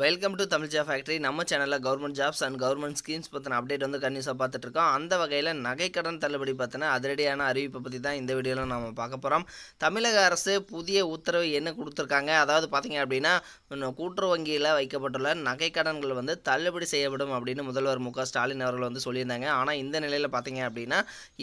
welcome to Tamil job factory நம்ம சேனலில் government jobs and government schemes பற்றின அப்டேட் வந்து கண்டினியூஸாக பார்த்துட்ருக்கோம் அந்த வகையில் நகைக்கடன் தள்ளுபடி பற்றின அதிரடியான அறிவிப்பை பற்றி தான் இந்த வீடியோவில் நம்ம பார்க்க போகிறோம் தமிழக அரசு புதிய உத்தரவு என்ன கொடுத்துருக்காங்க அதாவது பார்த்திங்க அப்படின்னா கூட்டுறவு வங்கியில் வைக்கப்பட்டுள்ள நகைக்கடன்கள் வந்து தள்ளுபடி செய்யப்படும் அப்படின்னு முதல்வர் மு ஸ்டாலின் அவர்கள் வந்து சொல்லியிருந்தாங்க ஆனால் இந்த நிலையில் பார்த்திங்க அப்படின்னா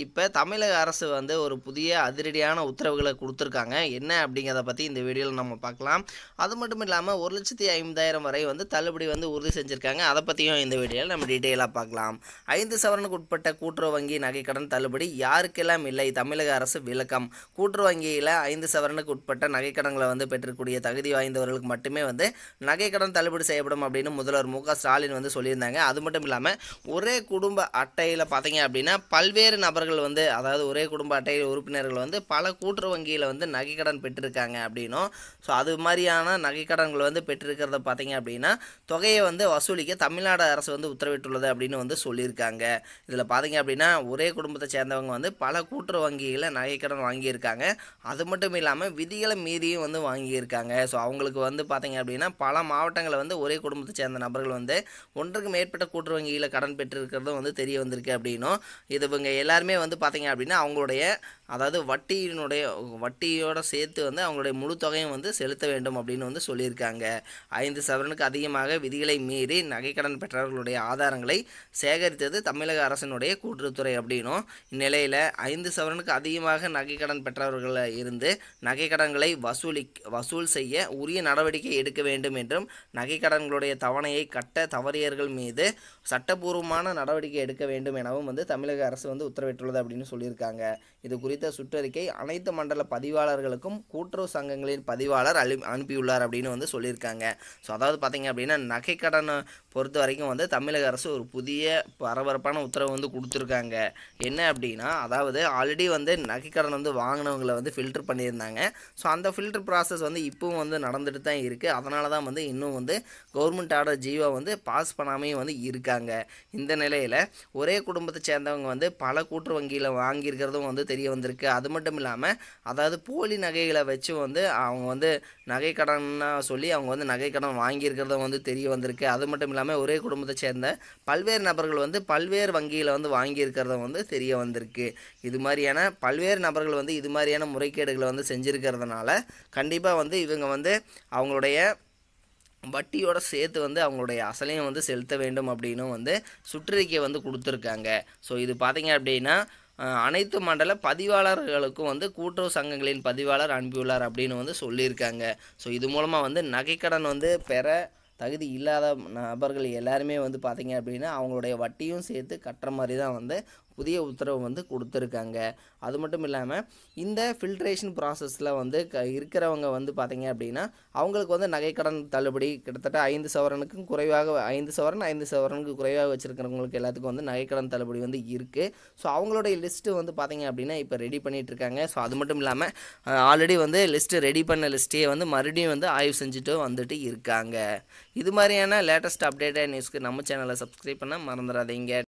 இப்போ தமிழக அரசு வந்து ஒரு புதிய அதிரடியான உத்தரவுகளை கொடுத்துருக்காங்க என்ன அப்படிங்கிறத பற்றி இந்த வீடியோவில் நம்ம பார்க்கலாம் அது மட்டும் இல்லாமல் ஒரு லட்சத்தி ஐம்பதாயிரம் வரை வந்து தள்ளுபடி வந்து உறுதி செஞ்சுருக்காங்க அதை பற்றியும் இந்த வீடியோவில் நம்ம டீட்டெயிலாக பார்க்கலாம் ஐந்து சவரனுக்கு உட்பட்ட கூட்டுறவு வங்கி நகைக்கடன் தள்ளுபடி யாருக்கெல்லாம் இல்லை தமிழக அரசு விளக்கம் கூட்டுறவு வங்கியில் ஐந்து சவரனுக்கு உட்பட்ட நகைக்கடன்களை வந்து பெற்றுக்கூடிய தகுதி வாய்ந்தவர்களுக்கு மட்டுமே வந்து நகைக்கடன் தள்ளுபடி செய்யப்படும் அப்படின்னு முதல்வர் மு ஸ்டாலின் வந்து சொல்லியிருந்தாங்க அது மட்டும் இல்லாமல் ஒரே குடும்ப அட்டையில் பார்த்தீங்க அப்படின்னா பல்வேறு நபர்கள் வந்து அதாவது ஒரே குடும்ப அட்டையில் உறுப்பினர்கள் வந்து பல கூட்டுறவு வங்கியில் வந்து நகைக்கடன் பெற்றிருக்காங்க அப்படின்னும் ஸோ அது மாதிரியான கடன்கள் வந்து பெற்றிருக்கிறத பார்த்தீங்க அப்படின்னா தொகையை வந்து வசூலிக்க தமிழ்நாடு அரசு வந்து உத்தரவிட்டுள்ளது அப்படின்னு வந்து சொல்லியிருக்காங்க இதில் பார்த்தீங்க அப்படின்னா ஒரே குடும்பத்தை சேர்ந்தவங்க வந்து பல கூட்டுறவு வங்கிகளில் நகைக்கடன் வாங்கியிருக்காங்க அது மட்டும் இல்லாமல் விதிகளை மீறியும் வந்து வாங்கியிருக்காங்க ஸோ அவங்களுக்கு வந்து பார்த்தீங்க அப்படின்னா பல மாவட்டங்களில் வந்து ஒரே குடும்பத்தை சேர்ந்த நபர்கள் வந்து ஒன்றுக்கு மேற்பட்ட கூட்டுறவு வங்கியில் கடன் பெற்றிருக்கிறதும் வந்து தெரிய வந்திருக்கு அப்படின்னும் இது இவங்க எல்லாருமே வந்து பார்த்தீங்க அப்படின்னா அவங்களுடைய அதாவது வட்டியினுடைய வட்டியோட சேர்த்து வந்து அவங்களுடைய முழு தொகையும் வந்து செலுத்த வேண்டும் அப்படின்னு வந்து சொல்லியிருக்காங்க ஐந்து சவரன் லட்சம்னுக்கு அதிகமாக விதிகளை மீறி நகைக்கடன் பெற்றவர்களுடைய ஆதாரங்களை சேகரித்தது தமிழக அரசினுடைய கூட்டுறவுத்துறை அப்படின்னும் இந்நிலையில் ஐந்து சவரனுக்கு அதிகமாக நகைக்கடன் பெற்றவர்கள் இருந்து நகைக்கடன்களை வசூலி வசூல் செய்ய உரிய நடவடிக்கை எடுக்க வேண்டும் என்றும் நகைக்கடன்களுடைய தவணையை கட்ட தவறியர்கள் மீது சட்டபூர்வமான நடவடிக்கை எடுக்க வேண்டும் எனவும் வந்து தமிழக அரசு வந்து உத்தரவிட்டுள்ளது அப்படின்னு சொல்லியிருக்காங்க இது குறித்த சுற்றறிக்கை அனைத்து மண்டல பதிவாளர்களுக்கும் கூட்டுறவு சங்கங்களின் பதிவாளர் அனுப்பியுள்ளார் அப்படின்னு வந்து சொல்லியிருக்காங்க ஸோ அதாவது பார்த்திங்க அப்படின்னா நகைக்கடனை பொறுத்த வரைக்கும் வந்து தமிழக அரசு ஒரு புதிய பரபரப்பான உத்தரவு வந்து கொடுத்துருக்காங்க என்ன அப்படின்னா அதாவது ஆல்ரெடி வந்து நகைக்கடன் வந்து வாங்கினவங்களை வந்து ஃபில்டர் பண்ணியிருந்தாங்க ஸோ அந்த ஃபில்டர் ப்ராசஸ் வந்து இப்போவும் வந்து நடந்துட்டு தான் இருக்குது அதனால தான் வந்து இன்னும் வந்து கவர்மெண்ட் ஆர்டர் ஜீவா வந்து பாஸ் பண்ணாமையும் வந்து இருக்காங்க இந்த நிலையில் ஒரே குடும்பத்தை சேர்ந்தவங்க வந்து பல கூட்டுறு வங்கியில் வாங்கியிருக்கிறதும் வந்து தெரிய வந்திருக்கு அது மட்டும் இல்லாமல் அதாவது போலி நகைகளை வச்சு வந்து அவங்க வந்து நகை கடன்னா சொல்லி அவங்க வந்து நகை கடன் வாங்கி இருக்கிறத வந்து தெரிய வந்திருக்கு அது மட்டும் இல்லாமல் ஒரே குடும்பத்தை சேர்ந்த பல்வேறு நபர்கள் வந்து பல்வேறு வங்கியில் வந்து வாங்கியிருக்கிறத வந்து தெரிய வந்திருக்கு இது மாதிரியான பல்வேறு நபர்கள் வந்து இது மாதிரியான முறைகேடுகளை வந்து செஞ்சுருக்கிறதுனால கண்டிப்பாக வந்து இவங்க வந்து அவங்களுடைய வட்டியோட சேர்த்து வந்து அவங்களுடைய அசலையும் வந்து செலுத்த வேண்டும் அப்படின்னு வந்து சுற்றறிக்கை வந்து கொடுத்துருக்காங்க ஸோ இது பார்த்தீங்க அப்படின்னா அனைத்து மண்டல பதிவாளர்களுக்கும் வந்து கூட்டுறவு சங்கங்களின் பதிவாளர் அனுப்பியுள்ளார் அப்படின்னு வந்து சொல்லியிருக்காங்க ஸோ இது மூலமாக வந்து நகைக்கடன் வந்து பெற தகுதி இல்லாத நபர்கள் எல்லாருமே வந்து பார்த்திங்க அப்படின்னா அவங்களுடைய வட்டியும் சேர்த்து கட்டுற மாதிரி தான் வந்து புதிய உத்தரவு வந்து கொடுத்துருக்காங்க அது மட்டும் இல்லாமல் இந்த ஃபில்ட்ரேஷன் ப்ராசஸில் வந்து க இருக்கிறவங்க வந்து பார்த்திங்க அப்படின்னா அவங்களுக்கு வந்து நகைக்கடன் தள்ளுபடி கிட்டத்தட்ட ஐந்து சவரனுக்கும் குறைவாக ஐந்து சவரன் ஐந்து சவரனுக்கு குறைவாக வச்சுருக்கிறவங்களுக்கு எல்லாத்துக்கும் வந்து நகைக்கடன் தள்ளுபடி வந்து இருக்குது ஸோ அவங்களுடைய லிஸ்ட்டு வந்து பார்த்திங்க அப்படின்னா இப்போ ரெடி பண்ணிகிட்ருக்காங்க ஸோ அது மட்டும் இல்லாமல் ஆல்ரெடி வந்து லிஸ்ட்டு ரெடி பண்ண லிஸ்ட்டே வந்து மறுபடியும் வந்து ஆய்வு செஞ்சுட்டு வந்துட்டு இருக்காங்க இது மாதிரியான லேட்டஸ்ட் அப்டேட்டட் நியூஸ்க்கு நம்ம சேனலை சப்ஸ்கிரைப் பண்ணால் மறந்துடாதீங்க